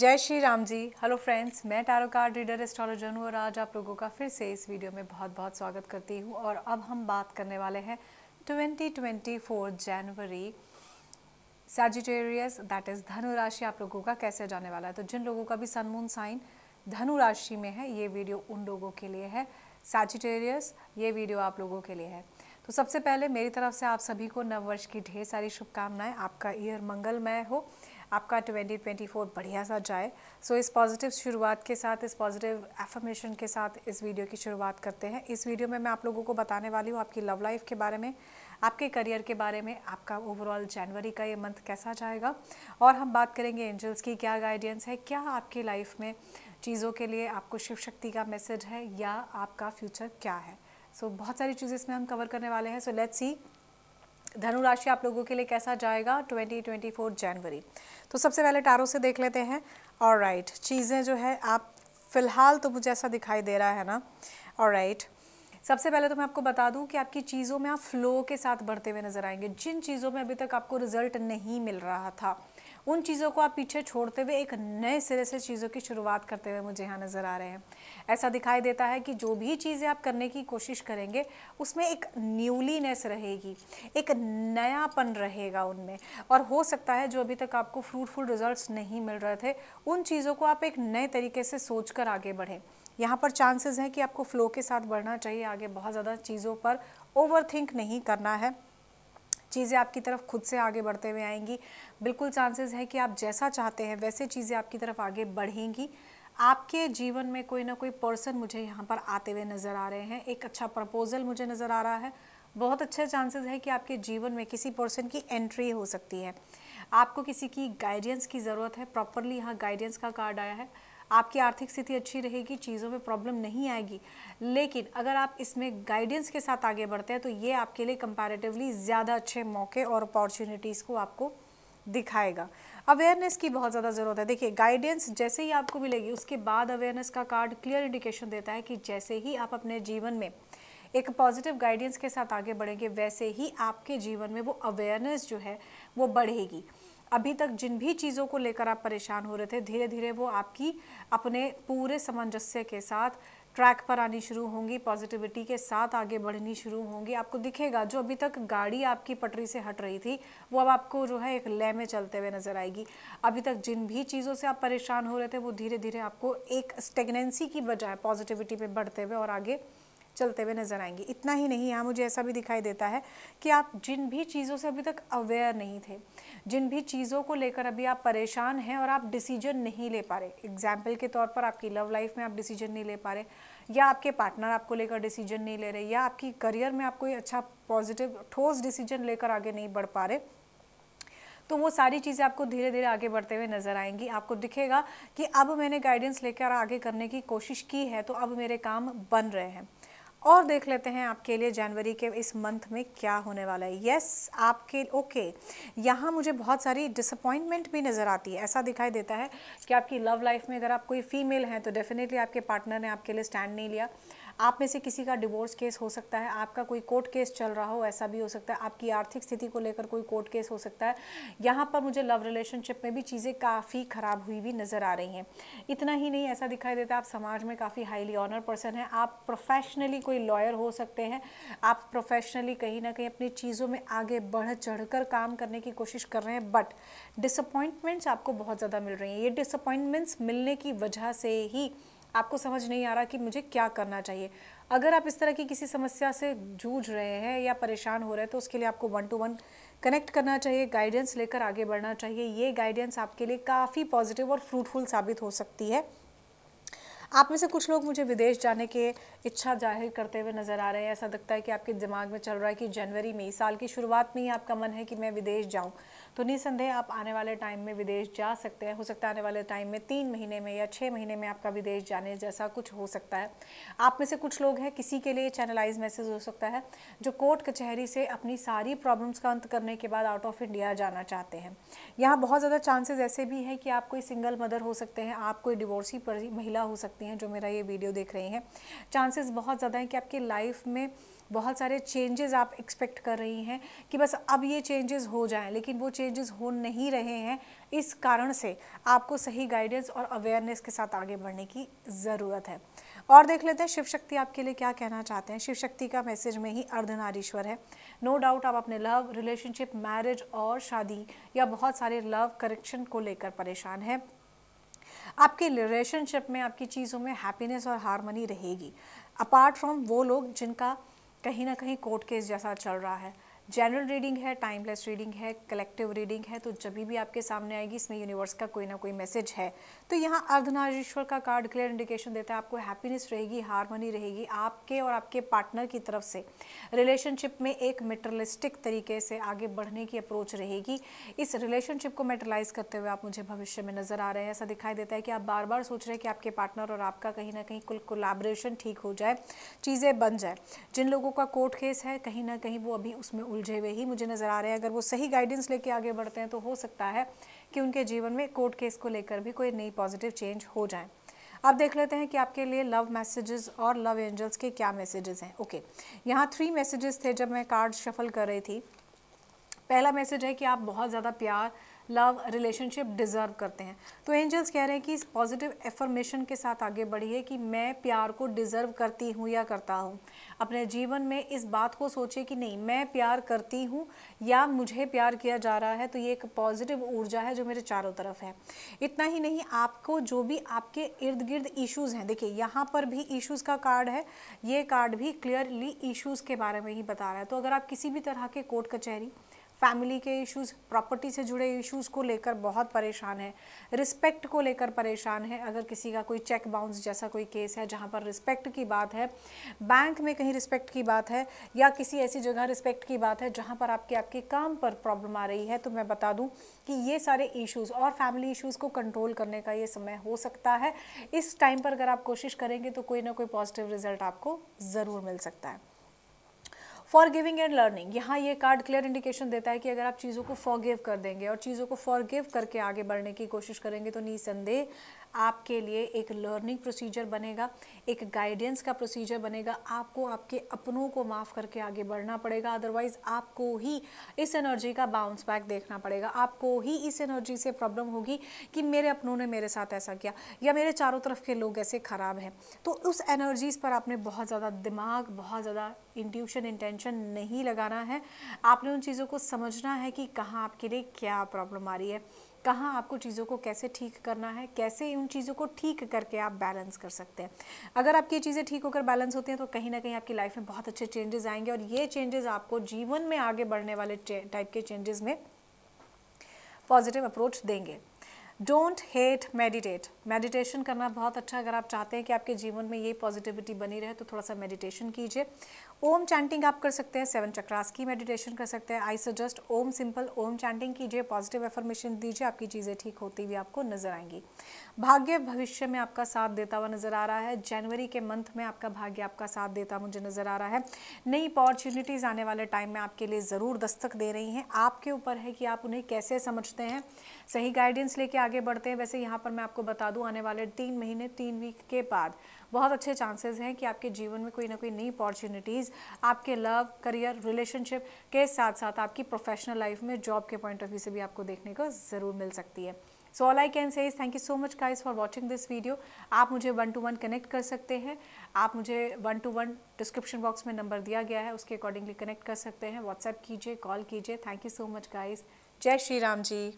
जय Shri Ram ji hello friends मैं tarot card reader astrologer हूँ और आज आप लोगों का फिर से इस वीडियो में बहुत बहुत स्वागत करती हूँ और अब हम बात करने वाले हैं 2024 जनवरी सैजिटेरियस दैट इज़ धनु राशि आप लोगों का कैसे जाने वाला है तो जिन लोगों का भी सनमून साइन धनु राशि में है ये वीडियो उन लोगों के लिए है सैजिटेरियस ये वीडियो आप लोगों के लिए है तो सबसे पहले मेरी तरफ से आप सभी को नववर्ष की ढेर सारी शुभकामनाएं आपका ईयर मंगलमय हो आपका 2024 बढ़िया सा जाए सो so, इस पॉजिटिव शुरुआत के साथ इस पॉजिटिव एफर्मेशन के साथ इस वीडियो की शुरुआत करते हैं इस वीडियो में मैं आप लोगों को बताने वाली हूँ आपकी लव लाइफ के बारे में आपके करियर के बारे में आपका ओवरऑल जनवरी का ये मंथ कैसा जाएगा और हम बात करेंगे एंजल्स की क्या गाइडेंस है क्या आपकी लाइफ में चीज़ों के लिए आपको शिव शक्ति का मैसेज है या आपका फ्यूचर क्या है सो so, बहुत सारी चीज़ें इसमें हम कवर करने वाले हैं सो लेट्स सी धनुराशि आप लोगों के लिए कैसा जाएगा 2024 जनवरी तो सबसे पहले टारो से देख लेते हैं और राइट चीज़ें जो है आप फिलहाल तो मुझे ऐसा दिखाई दे रहा है ना और राइट सबसे पहले तो मैं आपको बता दूं कि आपकी चीज़ों में आप फ्लो के साथ बढ़ते हुए नज़र आएंगे जिन चीज़ों में अभी तक आपको रिजल्ट नहीं मिल रहा था उन चीज़ों को आप पीछे छोड़ते हुए एक नए सिरे से चीज़ों की शुरुआत करते हुए मुझे यहाँ नज़र आ रहे हैं ऐसा दिखाई देता है कि जो भी चीज़ें आप करने की कोशिश करेंगे उसमें एक न्यूलीनेस रहेगी एक नयापन रहेगा उनमें और हो सकता है जो अभी तक आपको फ्रूटफुल रिजल्ट नहीं मिल रहे थे उन चीज़ों को आप एक नए तरीके से सोच कर आगे बढ़ें यहाँ पर चांसेस हैं कि आपको फ़्लो के साथ बढ़ना चाहिए आगे बहुत ज़्यादा चीज़ों पर ओवर थिंक नहीं करना है चीज़ें आपकी तरफ खुद से आगे बढ़ते हुए आएंगी बिल्कुल चांसेस है कि आप जैसा चाहते हैं वैसे चीज़ें आपकी तरफ आगे बढ़ेंगी आपके जीवन में कोई ना कोई पर्सन मुझे यहाँ पर आते हुए नज़र आ रहे हैं एक अच्छा प्रपोज़ल मुझे नज़र आ रहा है बहुत अच्छे चांसेस है कि आपके जीवन में किसी पर्सन की एंट्री हो सकती है आपको किसी की गाइडेंस की ज़रूरत है प्रॉपरली यहाँ गाइडेंस का कार्ड आया है आपकी आर्थिक स्थिति अच्छी रहेगी चीज़ों में प्रॉब्लम नहीं आएगी लेकिन अगर आप इसमें गाइडेंस के साथ आगे बढ़ते हैं तो ये आपके लिए कंपैरेटिवली ज़्यादा अच्छे मौके और अपॉर्चुनिटीज़ को आपको दिखाएगा अवेयरनेस की बहुत ज़्यादा ज़रूरत है देखिए गाइडेंस जैसे ही आपको मिलेगी उसके बाद अवेयरनेस का कार्ड क्लियर इंडिकेशन देता है कि जैसे ही आप अपने जीवन में एक पॉजिटिव गाइडेंस के साथ आगे बढ़ेंगे वैसे ही आपके जीवन में वो अवेयरनेस जो है वो बढ़ेगी अभी तक जिन भी चीज़ों को लेकर आप परेशान हो रहे थे धीरे धीरे वो आपकी अपने पूरे सामंजस्य के साथ ट्रैक पर आनी शुरू होंगी पॉजिटिविटी के साथ आगे बढ़नी शुरू होंगी आपको दिखेगा जो अभी तक गाड़ी आपकी पटरी से हट रही थी वो अब आपको जो है एक लय में चलते हुए नजर आएगी अभी तक जिन भी चीज़ों से आप परेशान हो रहे थे वो धीरे धीरे आपको एक स्टेगनेंसी की बजाय पॉजिटिविटी में बढ़ते हुए और आगे चलते हुए नजर आएंगे इतना ही नहीं यहाँ मुझे ऐसा भी दिखाई देता है कि आप जिन भी चीज़ों से अभी तक अवेयर नहीं थे जिन भी चीज़ों को लेकर अभी आप परेशान हैं और आप डिसीजन नहीं ले पा रहे एग्जाम्पल के तौर पर आपकी लव लाइफ में आप डिसीजन नहीं ले पा रहे या आपके पार्टनर आपको लेकर डिसीजन नहीं ले रहे या आपकी करियर में आप कोई अच्छा पॉजिटिव ठोस डिसीजन लेकर आगे नहीं बढ़ पा रहे तो वो सारी चीज़ें आपको धीरे धीरे आगे बढ़ते हुए नजर आएंगी आपको दिखेगा कि अब मैंने गाइडेंस लेकर आगे करने की कोशिश की है तो अब मेरे काम बन रहे हैं और देख लेते हैं आपके लिए जनवरी के इस मंथ में क्या होने वाला है यस आपके ओके यहाँ मुझे बहुत सारी डिसअपॉइंटमेंट भी नज़र आती है ऐसा दिखाई देता है कि आपकी लव लाइफ में अगर आप कोई फीमेल हैं तो डेफिनेटली आपके पार्टनर ने आपके लिए स्टैंड नहीं लिया आप में से किसी का डिवोर्स केस हो सकता है आपका कोई कोर्ट केस चल रहा हो ऐसा भी हो सकता है आपकी आर्थिक स्थिति को लेकर कोई कोर्ट केस हो सकता है यहाँ पर मुझे लव रिलेशनशिप में भी चीज़ें काफ़ी ख़राब हुई भी नज़र आ रही हैं इतना ही नहीं ऐसा दिखाई देता आप समाज में काफ़ी हाईली ऑनर पर्सन हैं आप प्रोफेशनली कोई लॉयर हो सकते हैं आप प्रोफेशनली कहीं ना कहीं अपनी चीज़ों में आगे बढ़ चढ़ कर काम करने की कोशिश कर रहे हैं बट डिसअपॉइंटमेंट्स आपको बहुत ज़्यादा मिल रही हैं ये डिसअपॉइंटमेंट्स मिलने की वजह से ही आपको समझ नहीं आ रहा कि मुझे क्या करना चाहिए अगर आप इस तरह की किसी समस्या से जूझ रहे हैं या परेशान हो रहे हैं तो उसके लिए आपको वन टू वन कनेक्ट करना चाहिए गाइडेंस लेकर आगे बढ़ना चाहिए ये गाइडेंस आपके लिए काफ़ी पॉजिटिव और फ्रूटफुल साबित हो सकती है आप में से कुछ लोग मुझे विदेश जाने के इच्छा जाहिर करते हुए नज़र आ रहे हैं ऐसा लगता है कि आपके दिमाग में चल रहा है कि जनवरी में साल की शुरुआत में ही आपका मन है कि मैं विदेश जाऊँ तो निसंदेह आप आने वाले टाइम में विदेश जा सकते हैं हो सकता है आने वाले टाइम में तीन महीने में या छः महीने में आपका विदेश जाने जैसा कुछ हो सकता है आप में से कुछ लोग हैं किसी के लिए चैनलाइज मैसेज हो सकता है जो कोर्ट कचहरी से अपनी सारी प्रॉब्लम्स का अंत करने के बाद आउट ऑफ इंडिया जाना चाहते हैं यहाँ बहुत ज़्यादा चांसेज ऐसे भी हैं कि आप कोई सिंगल मदर हो सकते हैं आप कोई डिवोर्सी महिला हो सकती हैं जो मेरा ये वीडियो देख रही हैं चांसेस बहुत ज़्यादा हैं कि आपकी लाइफ में बहुत सारे चेंजेस आप एक्सपेक्ट कर रही हैं कि बस अब ये चेंजेस हो जाएं लेकिन वो चेंजेस हो नहीं रहे हैं इस कारण से आपको सही गाइडेंस और अवेयरनेस के साथ आगे बढ़ने की ज़रूरत है और देख लेते हैं शिव शक्ति आपके लिए क्या कहना चाहते हैं शिव शक्ति का मैसेज में ही अर्धनारीश्वर है नो no डाउट आप अपने लव रिलेशनशिप मैरिज और शादी या बहुत सारे लव करेक्शन को लेकर परेशान हैं आपके रिलेशनशिप में आपकी चीज़ों में हैप्पीनेस और हारमोनी रहेगी अपार्ट फ्रॉम वो लोग जिनका कहीं ना कहीं कोर्ट केस जैसा चल रहा है जनरल रीडिंग है टाइमलेस रीडिंग है कलेक्टिव रीडिंग है तो जब भी आपके सामने आएगी इसमें यूनिवर्स का कोई ना कोई मैसेज है तो यहाँ अर्धनारीश्वर का कार्ड क्लियर इंडिकेशन देता है आपको हैप्पीनेस रहेगी हारमोनी रहेगी आपके और आपके पार्टनर की तरफ से रिलेशनशिप में एक मेटरलिस्टिक तरीके से आगे बढ़ने की अप्रोच रहेगी इस रिलेशनशिप को मेटरलाइज करते हुए आप मुझे भविष्य में नज़र आ रहे हैं ऐसा दिखाई देता है कि आप बार बार सोच रहे हैं कि आपके पार्टनर और आपका कहीं ना कहीं कुल कोलाब्रेशन ठीक हो जाए चीज़ें बन जाए जिन लोगों का कोर्ट केस है कहीं ना कहीं वो अभी उसमें उलझे हुए ही मुझे नज़र आ रहे हैं अगर वो सही गाइडेंस लेके आगे बढ़ते हैं तो हो सकता है कि उनके जीवन में कोर्ट केस को लेकर भी कोई नई पॉजिटिव चेंज हो जाए अब देख लेते हैं कि आपके लिए लव मैसेजेस और लव एंजल्स के क्या मैसेजेस हैं ओके यहाँ थ्री मैसेजेस थे जब मैं कार्ड शफल कर रही थी पहला मैसेज है कि आप बहुत ज़्यादा प्यार लव रिलेशनशिप डिज़र्व करते हैं तो एंजल्स कह रहे हैं कि इस पॉजिटिव एफर्मेशन के साथ आगे बढ़िए कि मैं प्यार को डिज़र्व करती हूँ या करता हूँ अपने जीवन में इस बात को सोचे कि नहीं मैं प्यार करती हूँ या मुझे प्यार किया जा रहा है तो ये एक पॉजिटिव ऊर्जा है जो मेरे चारों तरफ है इतना ही नहीं आपको जो भी आपके इर्द गिर्द ईशूज़ हैं देखिए यहाँ पर भी ईशूज़ का कार्ड है ये कार्ड भी क्लियरली ईशूज़ के बारे में ही बता रहा है तो अगर आप किसी भी तरह के कोर्ट कचहरी फैमिली के इश्यूज प्रॉपर्टी से जुड़े इश्यूज को लेकर बहुत परेशान है रिस्पेक्ट को लेकर परेशान है अगर किसी का कोई चेक बाउंस जैसा कोई केस है जहाँ पर रिस्पेक्ट की बात है बैंक में कहीं रिस्पेक्ट की बात है या किसी ऐसी जगह रिस्पेक्ट की बात है जहाँ पर आपके आपके काम पर प्रॉब्लम आ रही है तो मैं बता दूँ कि ये सारे इशूज़ और फैमिली इशूज़ को कंट्रोल करने का ये समय हो सकता है इस टाइम पर अगर आप कोशिश करेंगे तो कोई ना कोई पॉजिटिव रिजल्ट आपको ज़रूर मिल सकता है फॉर गिविंग एंड लर्निंग यहाँ ये कार्ड क्लियर इंडिकेशन देता है कि अगर आप चीज़ों को फॉरगिव कर देंगे और चीज़ों को फॉरगिव करके आगे बढ़ने की कोशिश करेंगे तो निसंदेह आपके लिए एक लर्निंग प्रोसीजर बनेगा एक गाइडेंस का प्रोसीजर बनेगा आपको आपके अपनों को माफ़ करके आगे बढ़ना पड़ेगा अदरवाइज़ आपको ही इस एनर्जी का बाउंस बैक देखना पड़ेगा आपको ही इस एनर्जी से प्रॉब्लम होगी कि मेरे अपनों ने मेरे साथ ऐसा किया या मेरे चारों तरफ के लोग ऐसे ख़राब हैं तो उस एनर्जीज़ पर आपने बहुत ज़्यादा दिमाग बहुत ज़्यादा इंट्यूशन इंटेंशन नहीं लगाना है आपने उन चीज़ों को समझना है कि कहाँ आपके लिए क्या प्रॉब्लम आ रही है कहाँ आपको चीज़ों को कैसे ठीक करना है कैसे उन चीज़ों को ठीक करके आप बैलेंस कर सकते हैं अगर आपकी ये चीज़ें ठीक होकर बैलेंस होती हैं तो कहीं ना कहीं आपकी लाइफ में बहुत अच्छे चेंजेस आएंगे और ये चेंजेस आपको जीवन में आगे बढ़ने वाले टाइप के चेंजेस में पॉजिटिव अप्रोच देंगे डोंट हेट मेडिटेट मेडिटेशन करना बहुत अच्छा अगर आप चाहते हैं कि आपके जीवन में ये पॉजिटिविटी बनी रहे तो थोड़ा सा मेडिटेशन कीजिए ओम चैंटिंग आप कर सकते हैं सेवन चक्रास की मेडिटेशन कर सकते हैं I suggest Om simple Om chanting कीजिए पॉजिटिव एफर्मेशन दीजिए आपकी चीज़ें ठीक होती हुई आपको नजर आएंगी भाग्य भविष्य में आपका साथ देता हुआ नजर आ रहा है जनवरी के मंथ में आपका भाग्य आपका साथ देता मुझे नजर आ रहा है नई अपॉर्चुनिटीज़ आने वाले टाइम में आपके लिए ज़रूर दस्तक दे रही हैं आपके ऊपर है कि आप उन्हें कैसे समझते हैं सही गाइडेंस लेके आगे बढ़ते हैं वैसे यहाँ पर मैं आपको बता दूँ आने वाले तीन महीने तीन वीक के बाद बहुत अच्छे चांसेस हैं कि आपके जीवन में कोई ना कोई नई अपॉर्चुनिटीज़ आपके लव करियर रिलेशनशिप के साथ साथ आपकी प्रोफेशनल लाइफ में जॉब के पॉइंट ऑफ व्यू से भी आपको देखने को ज़रूर मिल सकती है so all I can say is thank you so much guys for watching this video आप मुझे वन टू वन कनेक्ट कर सकते हैं आप मुझे one two one description box में नंबर दिया गया है उसके अकॉर्डिंगली कनेक्ट कर सकते हैं व्हाट्सएप कीजिए कॉल कीजिए thank you so much guys जय श्री राम जी